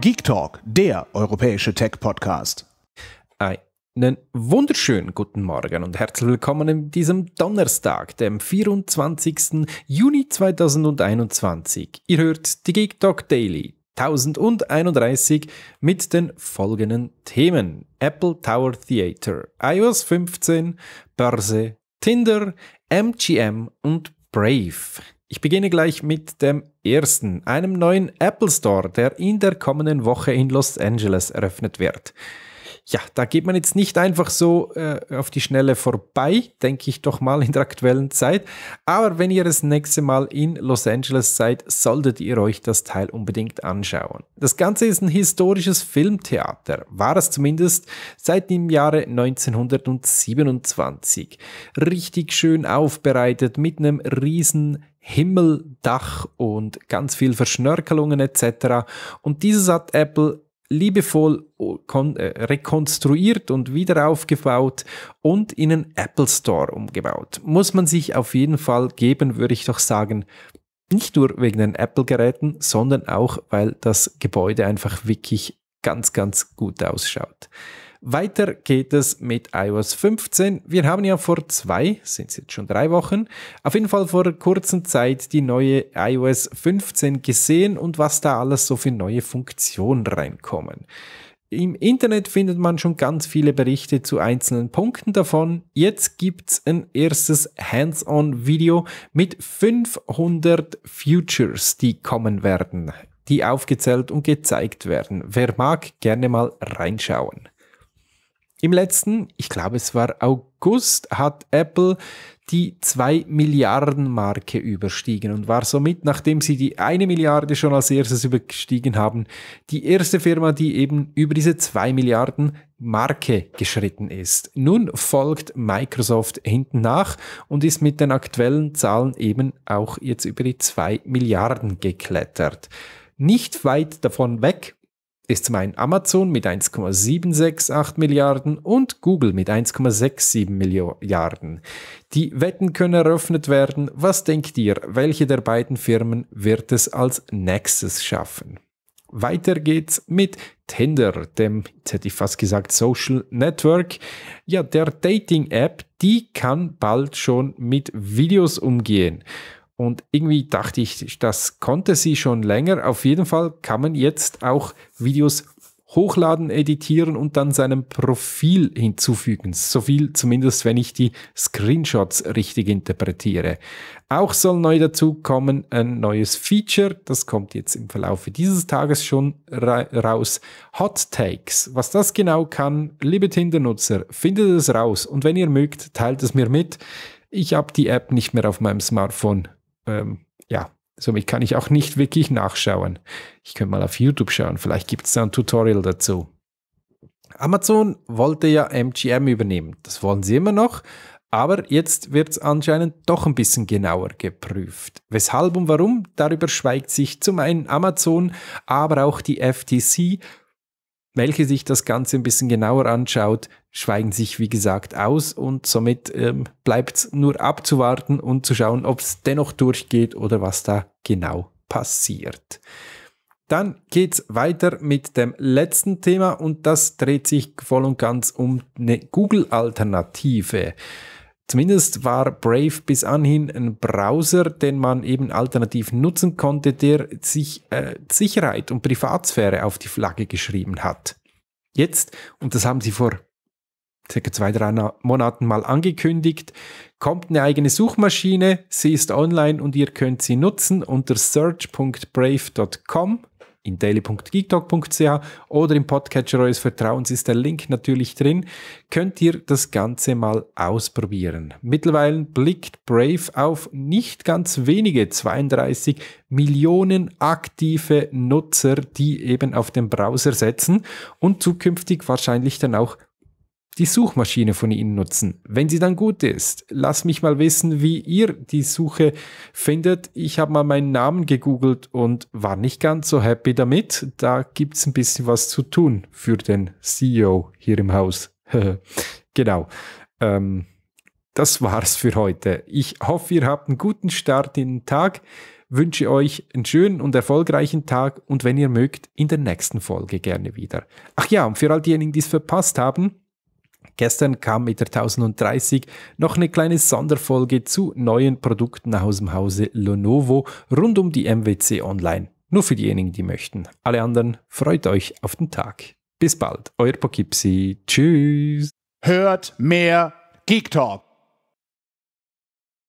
Geek Talk, der europäische Tech-Podcast. Einen wunderschönen guten Morgen und herzlich willkommen in diesem Donnerstag, dem 24. Juni 2021. Ihr hört die Geek Talk Daily 1031 mit den folgenden Themen: Apple Tower Theater, iOS 15, Börse, Tinder, MGM und Brave. Ich beginne gleich mit dem ersten, einem neuen Apple Store, der in der kommenden Woche in Los Angeles eröffnet wird. Ja, da geht man jetzt nicht einfach so äh, auf die Schnelle vorbei, denke ich doch mal in der aktuellen Zeit. Aber wenn ihr das nächste Mal in Los Angeles seid, solltet ihr euch das Teil unbedingt anschauen. Das Ganze ist ein historisches Filmtheater, war es zumindest seit dem Jahre 1927. Richtig schön aufbereitet mit einem riesen Himmel, Dach und ganz viel Verschnörkelungen etc. Und dieses hat Apple liebevoll äh, rekonstruiert und wieder aufgebaut und in einen Apple Store umgebaut. Muss man sich auf jeden Fall geben, würde ich doch sagen. Nicht nur wegen den Apple-Geräten, sondern auch, weil das Gebäude einfach wirklich ganz, ganz gut ausschaut. Weiter geht es mit iOS 15. Wir haben ja vor zwei, sind es jetzt schon drei Wochen, auf jeden Fall vor kurzer Zeit die neue iOS 15 gesehen und was da alles so für neue Funktionen reinkommen. Im Internet findet man schon ganz viele Berichte zu einzelnen Punkten davon. Jetzt gibt's ein erstes Hands-on-Video mit 500 Futures, die kommen werden, die aufgezählt und gezeigt werden. Wer mag, gerne mal reinschauen. Im letzten, ich glaube es war August, hat Apple die 2 Milliarden Marke überstiegen und war somit, nachdem sie die 1 Milliarde schon als erstes überstiegen haben, die erste Firma, die eben über diese 2 Milliarden Marke geschritten ist. Nun folgt Microsoft hinten nach und ist mit den aktuellen Zahlen eben auch jetzt über die 2 Milliarden geklettert. Nicht weit davon weg ist zum einen Amazon mit 1,768 Milliarden und Google mit 1,67 Milliarden. Die Wetten können eröffnet werden. Was denkt ihr, welche der beiden Firmen wird es als nächstes schaffen? Weiter geht's mit Tinder, dem, jetzt hätte ich fast gesagt, Social Network. Ja, der Dating-App, die kann bald schon mit Videos umgehen. Und irgendwie dachte ich, das konnte sie schon länger. Auf jeden Fall kann man jetzt auch Videos hochladen, editieren und dann seinem Profil hinzufügen. So viel zumindest, wenn ich die Screenshots richtig interpretiere. Auch soll neu dazu kommen ein neues Feature, das kommt jetzt im Verlauf dieses Tages schon ra raus. Hot Takes. Was das genau kann, liebe Tinder-Nutzer, findet es raus und wenn ihr mögt, teilt es mir mit. Ich habe die App nicht mehr auf meinem Smartphone ähm, ja, somit kann ich auch nicht wirklich nachschauen. Ich könnte mal auf YouTube schauen, vielleicht gibt es da ein Tutorial dazu. Amazon wollte ja MGM übernehmen, das wollen sie immer noch, aber jetzt wird es anscheinend doch ein bisschen genauer geprüft. Weshalb und warum, darüber schweigt sich zum einen Amazon, aber auch die FTC, welche sich das Ganze ein bisschen genauer anschaut, schweigen sich, wie gesagt, aus und somit ähm, bleibt nur abzuwarten und zu schauen, ob es dennoch durchgeht oder was da genau passiert. Dann geht es weiter mit dem letzten Thema und das dreht sich voll und ganz um eine Google-Alternative. Zumindest war Brave bis anhin ein Browser, den man eben alternativ nutzen konnte, der sich äh, Sicherheit und Privatsphäre auf die Flagge geschrieben hat. Jetzt, und das haben sie vor circa zwei, drei Monaten mal angekündigt, kommt eine eigene Suchmaschine, sie ist online und ihr könnt sie nutzen unter search.brave.com in daily.geektalk.ch oder im Podcatcher eures Vertrauens ist der Link natürlich drin, könnt ihr das Ganze mal ausprobieren. Mittlerweile blickt Brave auf nicht ganz wenige 32 Millionen aktive Nutzer, die eben auf den Browser setzen und zukünftig wahrscheinlich dann auch die Suchmaschine von Ihnen nutzen. Wenn sie dann gut ist, lasst mich mal wissen, wie ihr die Suche findet. Ich habe mal meinen Namen gegoogelt und war nicht ganz so happy damit. Da gibt es ein bisschen was zu tun für den CEO hier im Haus. genau. Ähm, das war's für heute. Ich hoffe, ihr habt einen guten Start in den Tag. Wünsche euch einen schönen und erfolgreichen Tag und wenn ihr mögt, in der nächsten Folge gerne wieder. Ach ja, und für all diejenigen, die es verpasst haben, Gestern kam mit der 1030 noch eine kleine Sonderfolge zu neuen Produkten aus dem Hause Lenovo rund um die MWC Online. Nur für diejenigen, die möchten. Alle anderen freut euch auf den Tag. Bis bald, euer Pokipsi. Tschüss. Hört mehr Geek Talk.